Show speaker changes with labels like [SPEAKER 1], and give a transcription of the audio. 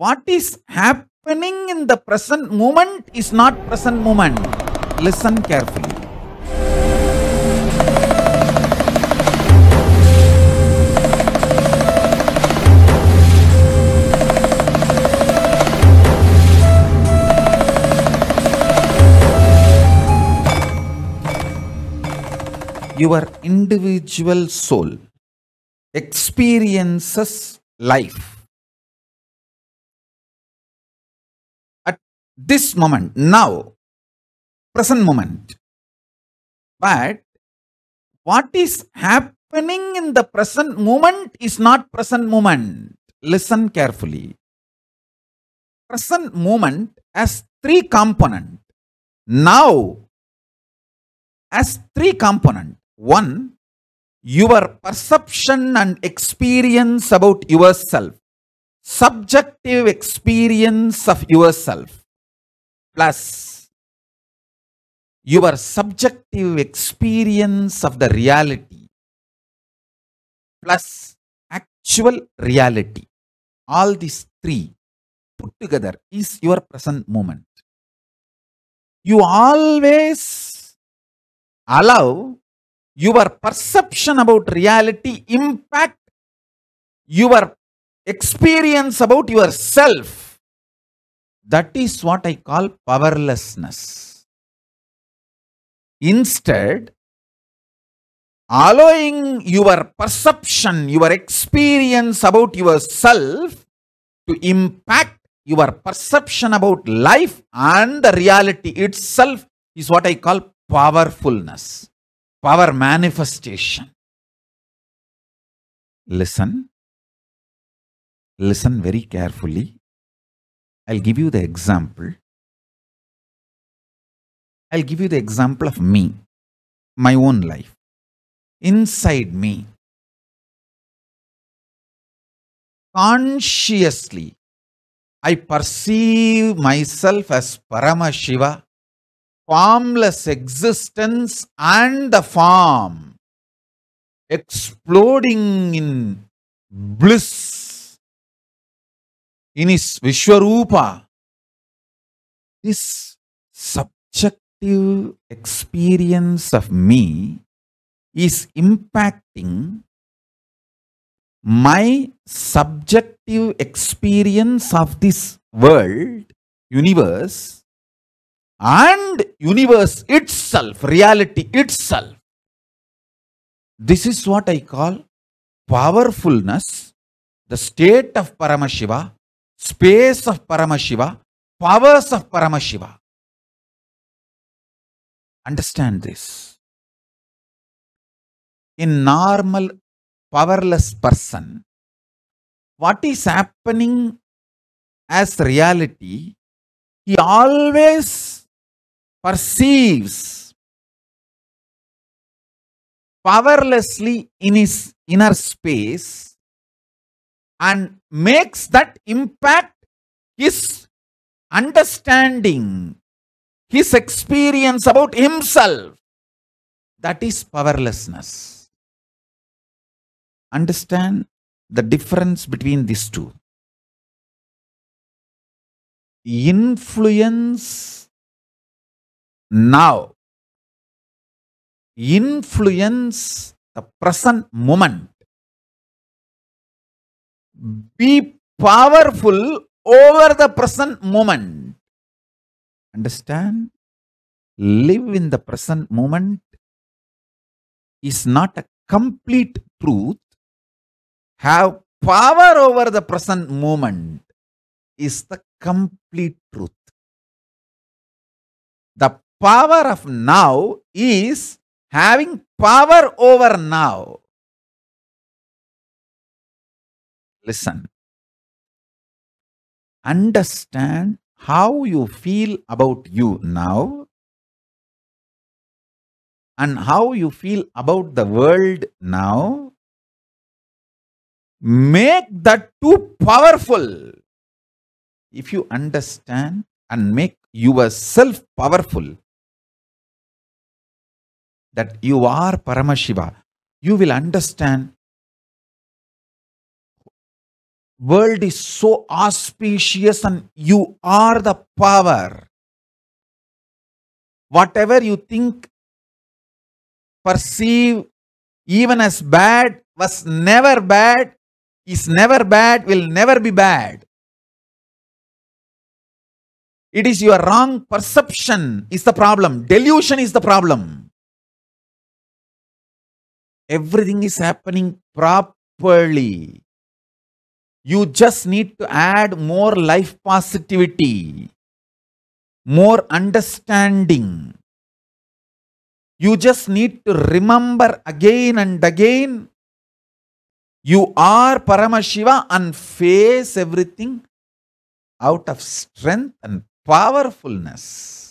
[SPEAKER 1] What is happening in the present moment is not present moment. Listen carefully. your individual soul experiences life this moment, now, present moment. But what is happening in the present moment is not present moment. Listen carefully. Present moment has three component. Now as three component. One, your perception and experience about yourself. Subjective experience of yourself plus your subjective experience of the reality plus actual reality. All these three put together is your present moment. You always allow your perception about reality impact your experience about yourself that is what I call powerlessness. Instead, allowing your perception, your experience about yourself to impact your perception about life and the reality itself is what I call powerfulness, power manifestation. Listen, listen very carefully I'll give you the example. I'll give you the example of me, my own life. Inside me, consciously, I perceive myself as Paramashiva, formless existence and the form, exploding in bliss in his Vishwarupa, this subjective experience of me is impacting my subjective experience of this world, universe, and universe itself, reality itself. This is what I call powerfulness, the state of Paramashiva space of Paramashiva, powers of Paramashiva. Understand this. In normal powerless person, what is happening as reality, he always perceives powerlessly in his inner space and makes that impact his understanding, his experience about himself. That is powerlessness. Understand the difference between these two. Influence now influence the present moment be powerful over the present moment. Understand? Live in the present moment is not a complete truth. Have power over the present moment is the complete truth. The power of now is having power over now. listen. Understand how you feel about you now and how you feel about the world now. Make that too powerful. If you understand and make yourself powerful, that you are Paramashiva, you will understand world is so auspicious and you are the power. Whatever you think, perceive, even as bad, was never bad, is never bad, will never be bad. It is your wrong perception is the problem. Delusion is the problem. Everything is happening properly. You just need to add more life positivity, more understanding. You just need to remember again and again you are Paramashiva and face everything out of strength and powerfulness.